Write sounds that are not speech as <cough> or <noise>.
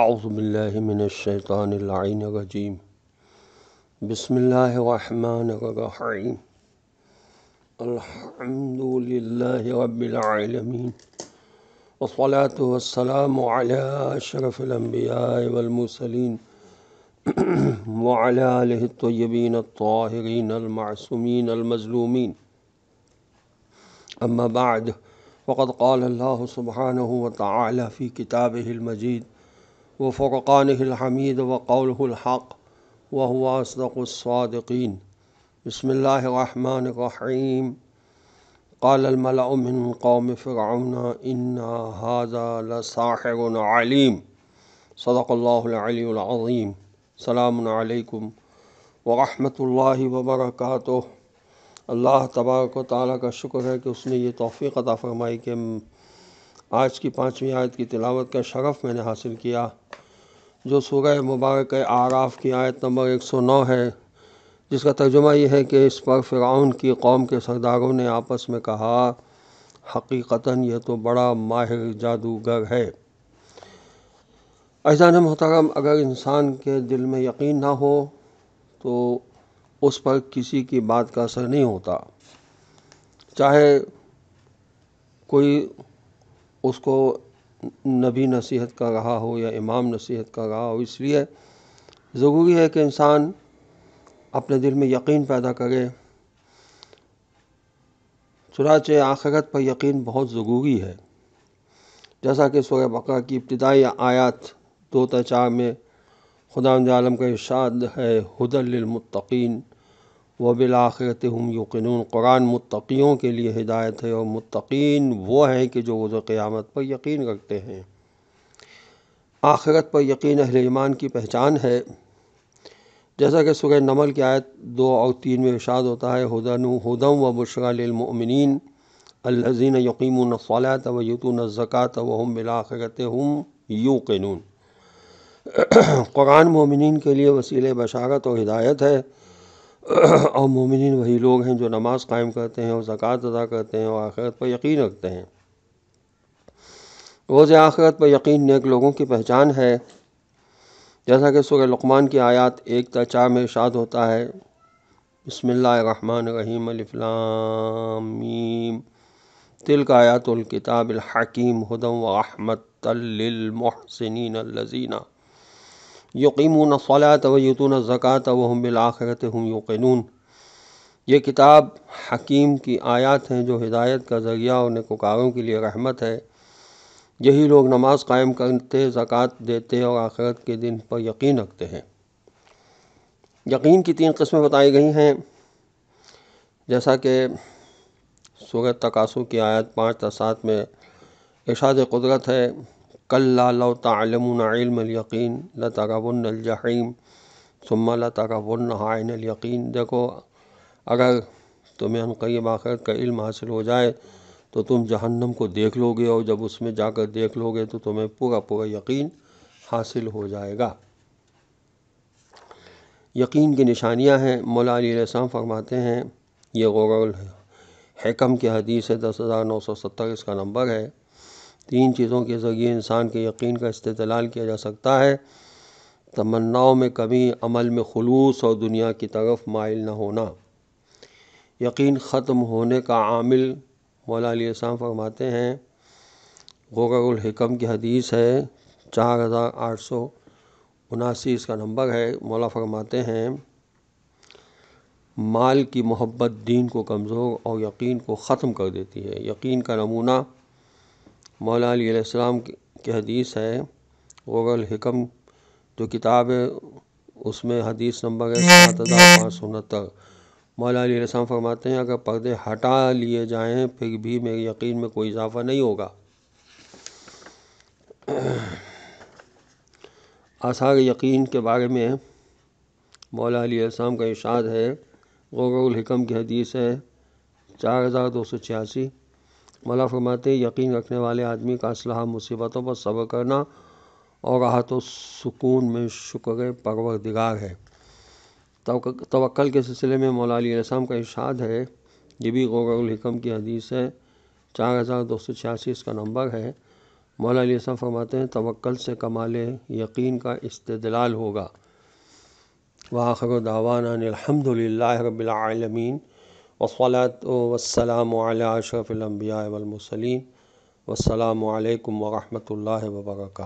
आउज़बिल्लिमिनशैतानरजीम बसमीम अल्हम्दुलिल्लाहि वसलात वसलाम शरफ़लम्बियामसलिन वालतबीन ताहरीनमासूमिन अलमज़लूमिन अम्माबाद फ़कत क़ाल अल्लाह सुबहान व ताली फ़ी किताब मजीद व फोक़ान हमीद व कौल कौलहक़ वहुआसदक़ुस्वादीन बसमीम कालमलामिन कौम फ़िरौन इन्ना हाजा लसाहिरम सदक़ल्लाज़ीम सलामकुम वरहमल वबरक अल्लाह तबारक ताली का शिक्र है कि उसने ये तोफ़ी अता फ़रमाई कि आज की पाँचवीं आयत की तिलावत का शरफ़ मैंने हासिल किया जो सूरह मुबारक आराफ़ की आयत नंबर एक सौ नौ है जिसका तर्जुमा यह है कि इस पर फ़िरौन की कौम के सरदारों ने आपस में कहा हकीकता यह तो बड़ा माहिर जादूगर है अजान मोहतरम अगर इंसान के दिल में यकीन ना हो तो उस पर किसी की बात का असर नहीं होता चाहे कोई उसको नबी नसीहत का रहा हो या इमाम नसीहत का रहा हो इसलिए ज़रूरी है कि इंसान अपने दिल में यकीन पैदा करे चुनाच आखिरत पर यकीन बहुत ज़रूरी है जैसा कि सूर्य बकरा की इब्तदाई आयात दो तचा में खुदा आलम का इर्शाद है हदलमतकीन व बिलाखरत हम यकीन कुरान मुतकीयों के लिए हिदायत है और मुतकीन वो हैं कि जो रोज़ क़्यामत पर यकीन रखते हैं आखिरत पर यकीन अहल ईमान की पहचान है जैसा कि सुरह नमल की आयत दो और तीन में इशाद होता है हदन हदम व बुशरामिन अल्लजीन यकीम सलात व यतून ज़क़़त हम बिलाखरत हम यू क़नून <clears throat> कुरान ममिन के लिए वसीले बशारत और हिदायत है और मोमिन वही लोग हैं जो नमाज़ कायम करते हैं और ज़क़़त अदा करते हैं और आखिरत पर यकीन रखते हैं रोज़ आखिरत पर यकीन नेक लोगों की पहचान है जैसा कि सुर लकमान की आयत एक तचा में इशाद होता है बसमान तिल का आयातुल किताबिल हकीम हदम व अहमद लजीना यकीमून सलात व यतून ज़क़़त व हम आख़िरत हम यकीनून ये किताब हकीम की आयत हैं जो हिदायत का ज़रिया और नकोकारों के लिए रहमत है यही लोग नमाज कायम करते ज़क़़त देते और आखिरत के दिन पर यकीन रखते हैं यकीन की तीन कस्में बताई गई हैं जैसा कि सूरत तकासु की आयत पाँच तसात में इशाद कुदरत है कल्लामयीन लव तलमन यकीन सुम्मा देखो अगर तुम्हें कई आखिरत का इल्म हासिल हो जाए तो तुम जहन्नम को देख लोगे और जब उसमें जाकर देख लोगे तो तुम्हें पूरा पूरा यकीन हासिल हो जाएगा यकीन की निशानियां हैं मौला रसाम फरमाते हैं ये गौरल हैकम की हदीस है दस हज़ार नौ सौ सत्तर इसका नंबर है तीन चीज़ों के ज़रिए इंसान के यकीन का इस्तेदलाल किया जा सकता है तमन्नाओं में कमी अमल में खलूस और दुनिया की तरफ माइल न होना यकीन ख़त्म होने का आमिल मौलाना इस्लाम फरमाते हैं गोरकम की हदीस है चार हज़ार आठ सौ उनासी इसका नंबर है मौला फरमाते हैं माल की मोहब्बत दीन को कमज़ोर और यकीन को ख़त्म कर देती है यकीन का नमूना मौला अलीसम हदीस है ओगल हिकम जो किताब है उसमें हदीस नंबर है सात हज़ार पाँच सौ उनहत्तर मौला अलीसम फरमाते हैं अगर पर्दे हटा लिए जाएँ फिर भी मेरे यकीन में कोई इजाफा नहीं होगा <clears throat> आसार यकीन के बारे में मौला अलीसम का इशाद है हिकम की हदीस है चार हज़ार दो सौ छियासी मौला फरमाते यकीन रखने वाले आदमी का असलाह मुसीबतों पर सब्र करना और राहत सुकून में शुक्र दिगार है तवक्ल के सिलसिले में मौला अलीसम का इशाद है ये भी गौरकम की हदीस है चार हज़ार दो सौ छियासी इसका नंबर है मौला अलीसम फरमाते हैं तवक्ल से कमाल यकीन का इस्तलाल होगा वाखर दावाना अलहमदिल्ला रबालमीन वसलात वसलाम अशरफ़िलम्बिया वमसलिन वालकम वरहमल वर्का